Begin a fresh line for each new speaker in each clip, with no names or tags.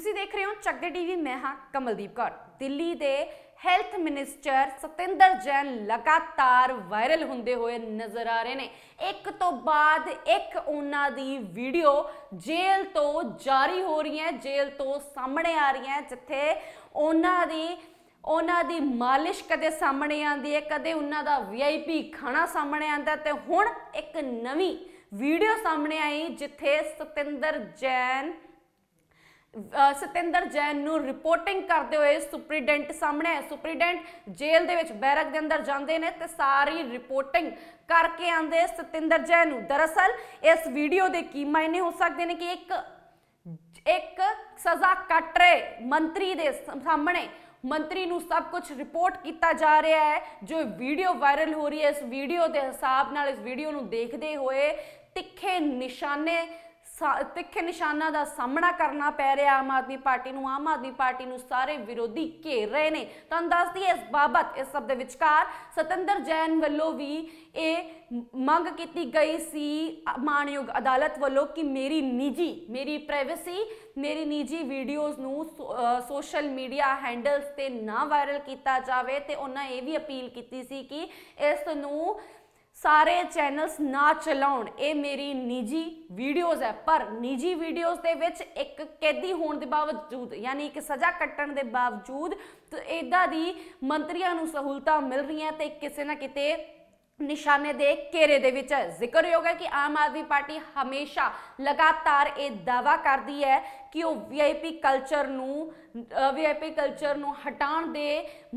ਤੁਸੀਂ ਦੇਖ ਰਹੇ ਹੋ ਚੱਕਦੇ ਟੀਵੀ ਮੈਂ ਹਾਂ ਕਮਲਦੀਪ ਕੌਰ ਦਿੱਲੀ ਦੇ ਹੈਲਥ ਮਿਨਿਸਟਰ ਸਤਿੰਦਰ ਜੈਨ ਲਗਾਤਾਰ ਵਾਇਰਲ ਹੁੰਦੇ ਹੋਏ ਨਜ਼ਰ ਆ ਰਹੇ ਨੇ ਇੱਕ ਤੋਂ ਬਾਅਦ ਇੱਕ ਉਹਨਾਂ ਦੀ ਵੀਡੀਓ ਜੇਲ੍ਹ ਤੋਂ ਜਾਰੀ ਹੋ ਰਹੀ ਹੈ ਜੇਲ੍ਹ ਤੋਂ ਸਾਹਮਣੇ ਆ ਰਹੀ ਹੈ ਜਿੱਥੇ ਉਹਨਾਂ ਦੀ ਉਹਨਾਂ ਦੀ ਮਾਲਿਸ਼ ਕਦੇ ਸਾਹਮਣੇ ਆਂਦੀ ਹੈ ਕਦੇ ਉਹਨਾਂ ਦਾ ਵੀਆਈਪੀ ਖਾਣਾ ਸਾਹਮਣੇ ਆਂਦਾ ਤੇ ਹੁਣ ਇੱਕ ਨਵੀਂ ਵੀਡੀਓ ਸਾਹਮਣੇ ਆਈ ਜਿੱਥੇ ਸਤਿੰਦਰ ਜੈਨ ਸਤਿੰਦਰ ਜੈਨ ਨੂੰ ਰਿਪੋਰਟਿੰਗ ਕਰਦੇ ਹੋਏ ਸੁਪਰੀਡੈਂਟ ਸਾਹਮਣੇ ਹੈ ਸੁਪਰੀਡੈਂਟ ਜੇਲ੍ਹ ਦੇ ਵਿੱਚ ਬੈਰਕ ਦੇ ਅੰਦਰ ਜਾਂਦੇ ਨੇ ਤੇ ਸਾਰੀ ਰਿਪੋਰਟਿੰਗ ਕਰਕੇ ਆਂਦੇ ਸਤਿੰਦਰ ਜੈਨ ਨੂੰ ਦਰਅਸਲ ਇਸ ਵੀਡੀਓ ਦੇ ਕੀ ਮਾਇਨੇ ਹੋ ਸਕਦੇ ਨੇ ਕਿ ਇੱਕ ਇੱਕ ਸਜ਼ਾ ਕੱਟ ਰਹੇ ਮੰਤਰੀ ਦੇ ਸਾਹਮਣੇ ਮੰਤਰੀ ਨੂੰ ਸਭ ਕੁਝ ਰਿਪੋਰਟ ਕੀਤਾ ਜਾ ਰਿਹਾ ਹੈ ਜੋ ਵੀਡੀਓ ਵਾਇਰਲ ਹੋ ਰਹੀ ਹੈ ਇਸ ਵੀਡੀਓ ਦੇ ਹਿਸਾਬ ਨਾਲ ਇਸ ਵੀਡੀਓ ਨੂੰ ਦੇਖਦੇ ਹੋਏ ਤਿੱਖੇ ਨਿਸ਼ਾਨੇ ਤਿੱਖੇ ਨਿਸ਼ਾਨਾਂ ਦਾ ਸਾਹਮਣਾ ਕਰਨਾ ਪੈ ਰਿਹਾ ਆਮ ਆਦਮੀ ਪਾਰਟੀ ਨੂੰ ਆਮ ਆਦਮੀ ਪਾਰਟੀ ਨੂੰ ਸਾਰੇ ਵਿਰੋਧੀ ਘੇਰ ਰਹੇ ਨੇ ਤਾਂ ਦੱਸਦੀ ਇਸ ਬਾਬਤ ਇਸ ਸਭ ਦੇ ਵਿਚਕਾਰ ਸਤਿੰਦਰ ਜੈਨ ਵੱਲੋਂ ਵੀ ਇਹ ਮੰਗ ਕੀਤੀ ਗਈ ਸੀ ਮਾਨਯੋਗ ਅਦਾਲਤ ਵੱਲੋਂ ਕਿ ਮੇਰੀ ਨਿੱਜੀ ਮੇਰੀ ਪ੍ਰਾਈਵੇਸੀ ਮੇਰੀ ਨਿੱਜੀ ਵੀਡੀਓਜ਼ ਨੂੰ ਸੋਸ਼ਲ ਮੀਡੀਆ ਹੈਂਡਲਸ ਤੇ ਨਾ ਵਾਇਰਲ ਕੀਤਾ ਜਾਵੇ ਤੇ ਉਹਨਾਂ ਇਹ ਵੀ ਅਪੀਲ ਕੀਤੀ ਸੀ ਕਿ ਇਸ ਨੂੰ ਸਾਰੇ ਚੈਨਲਸ ਨਾ ਚਲਾਉਣ ਇਹ ਮੇਰੀ ਨਿੱਜੀ ਵੀਡੀਓਜ਼ ਹੈ ਪਰ ਨਿੱਜੀ ਵੀਡੀਓਜ਼ ਦੇ ਵਿੱਚ ਇੱਕ ਕੈਦੀ ਹੋਣ ਦੇ ਬਾਵਜੂਦ ਯਾਨੀ ਇੱਕ ਸਜ਼ਾ ਕੱਟਣ ਦੇ ਬਾਵਜੂਦ ਤੇ ਇਦਾਂ ਦੀ ਮੰਤਰੀਆਂ ਨੂੰ ਸਹੂਲਤਾਂ ਮਿਲ ਰਹੀਆਂ ਤੇ ਕਿਸੇ ਨਾ ਕਿਤੇ ਨਿਸ਼ਾਨੇ ਦੇ ਘੇਰੇ ਦੇ ਵਿੱਚ ਜ਼ਿਕਰ ਹੋਗਾ ਕਿ ਆਮ ਆਦਮੀ ਪਾਰਟੀ ਹਮੇਸ਼ਾ ਲਗਾਤਾਰ ਇਹ ਦਾਵਾ ਕਰਦੀ ਹੈ ਕਿ ਉਹ ਵੀਆਈਪੀ ਕਲਚਰ ਨੂੰ ਵੀਆਈਪੀ ਕਲਚਰ ਨੂੰ ਹਟਾਉਣ ਦੇ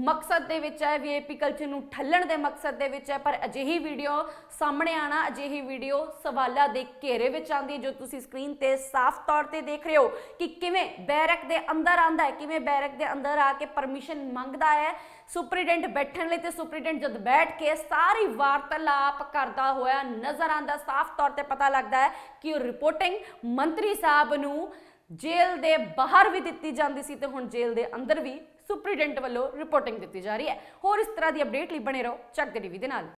ਮਕਸਦ ਦੇ ਵਿੱਚ ਹੈ ਵੀਆਈਪੀ ਕਲਚਰ ਨੂੰ ਠੱਲਣ ਦੇ ਮਕਸਦ ਦੇ ਵਿੱਚ ਹੈ ਪਰ ਅਜਿਹੀ ਵੀਡੀਓ ਸਾਹਮਣੇ ਆਣਾ ਅਜਿਹੀ ਵੀਡੀਓ ਸਵਾਲਾਂ ਦੇ ਘੇਰੇ ਵਿੱਚ ਆਂਦੀ ਜੋ ਤੁਸੀਂ ਸਕਰੀਨ ਤੇ ਸਾਫ਼ ਤੌਰ ਤੇ ਦੇਖ ਰਹੇ ਹੋ ਕਿ ਕਿਵੇਂ ਬੈਰਕ ਦੇ ਅੰਦਰ ਆਂਦਾ ਹੈ ਕਿਵੇਂ ਬੈਰਕ ਦੇ ਅੰਦਰ ਆ ਕੇ ਪਰਮਿਸ਼ਨ ਮੰਗਦਾ ਹੈ ਸੁਪਰੀਡੈਂਟ ਬੈਠਣ ਲਈ ਤੇ ਸੁਪਰੀਡੈਂਟ ਜਦ ਬੈਠ ਕੇ ਸਾਰੀ ਵਾਰਤਾਲਾਪ ਕਰਦਾ ਹੋਇਆ ਨਜ਼ਰ ਆਂਦਾ ਸਾਫ਼ ਤੌਰ ਤੇ ਪਤਾ ਲੱਗਦਾ ਹੈ ਕਿ ਉਹ ਰਿਪੋਰਟਿੰਗ ਮੰਤਰੀ ਸਾਹਿਬ ਨੂੰ ਜੇਲ੍ਹ ਦੇ ਬਾਹਰ ਵੀ ਦਿੱਤੀ ਜਾਂਦੀ ਸੀ ਤੇ ਹੁਣ ਜੇਲ੍ਹ ਦੇ ਅੰਦਰ ਵੀ ਸੁਪਰੀਡੈਂਟ ਵੱਲੋਂ ਰਿਪੋਰਟਿੰਗ ਦਿੱਤੀ ਜਾ ਰਹੀ ਹੈ ਹੋਰ ਇਸ ਤਰ੍ਹਾਂ ਦੀ ਅਪਡੇਟ ਲਈ ਬਣੇ ਰਹੋ ਚੱਕ ਟੀਵੀ ਦੇ ਨਾਲ